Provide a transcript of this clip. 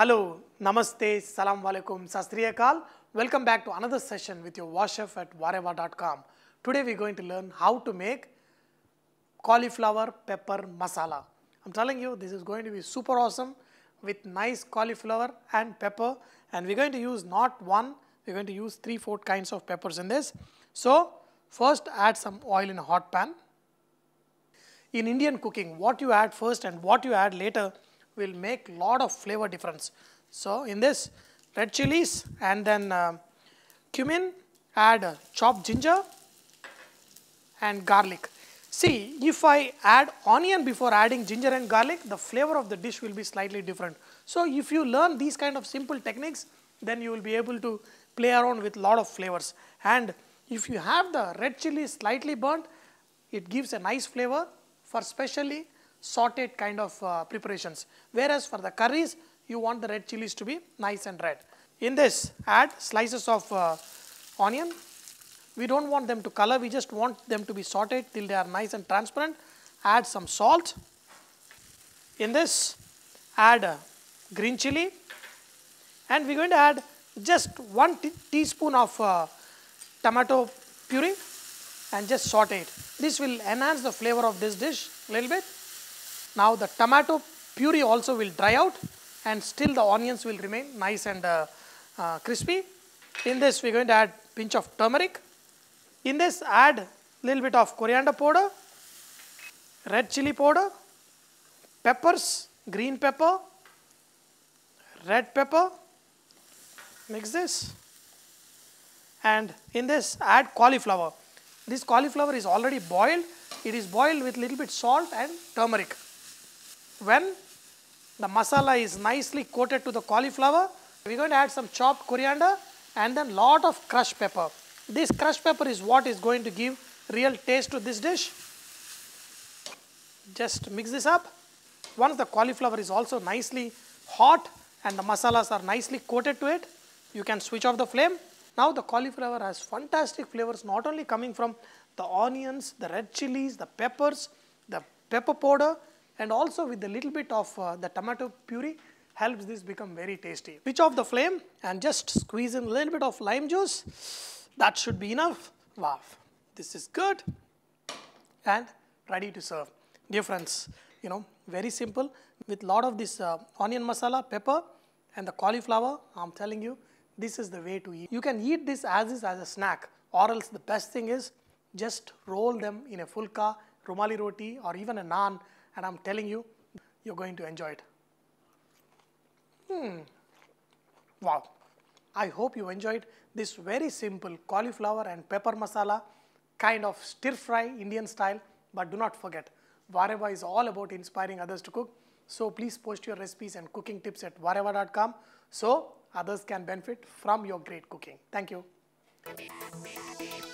Hello, Namaste, Salam Walekum, Sastriyakal. Welcome back to another session with your Chef at wareva.com. Today we're going to learn how to make cauliflower pepper masala. I'm telling you, this is going to be super awesome with nice cauliflower and pepper. And we're going to use not one, we're going to use three, four kinds of peppers in this. So, first add some oil in a hot pan. In Indian cooking, what you add first and what you add later will make lot of flavor difference. So, in this red chilies and then uh, cumin, add uh, chopped ginger and garlic. See, if I add onion before adding ginger and garlic, the flavor of the dish will be slightly different. So, if you learn these kind of simple techniques, then you will be able to play around with lot of flavors. And if you have the red chilies slightly burnt, it gives a nice flavor for specially sauteed kind of uh, preparations. Whereas for the curries, you want the red chilies to be nice and red. In this, add slices of uh, onion. We don't want them to color, we just want them to be sauteed till they are nice and transparent. Add some salt. In this, add uh, green chili. And we're going to add just 1 teaspoon of uh, tomato puree and just saute it. This will enhance the flavor of this dish a little bit. Now the tomato puree also will dry out and still the onions will remain nice and uh, uh, crispy. In this we are going to add pinch of turmeric. In this add little bit of coriander powder, red chili powder, peppers, green pepper, red pepper. Mix this and in this add cauliflower. This cauliflower is already boiled. It is boiled with little bit salt and turmeric. When the masala is nicely coated to the cauliflower, we are going to add some chopped coriander and then lot of crushed pepper. This crushed pepper is what is going to give real taste to this dish. Just mix this up. Once the cauliflower is also nicely hot and the masalas are nicely coated to it, you can switch off the flame. Now the cauliflower has fantastic flavors not only coming from the onions, the red chilies, the peppers, the pepper powder and also with a little bit of uh, the tomato puree helps this become very tasty. Switch off the flame and just squeeze in a little bit of lime juice. That should be enough. Wow, this is good and ready to serve. Dear friends, you know, very simple with lot of this uh, onion masala, pepper and the cauliflower, I'm telling you, this is the way to eat. You can eat this as is as a snack or else the best thing is just roll them in a fulka, rumali roti or even a naan and I'm telling you, you're going to enjoy it. Hmm. Wow. I hope you enjoyed this very simple cauliflower and pepper masala kind of stir fry Indian style. But do not forget, Vareva is all about inspiring others to cook. So please post your recipes and cooking tips at vareva.com so others can benefit from your great cooking. Thank you.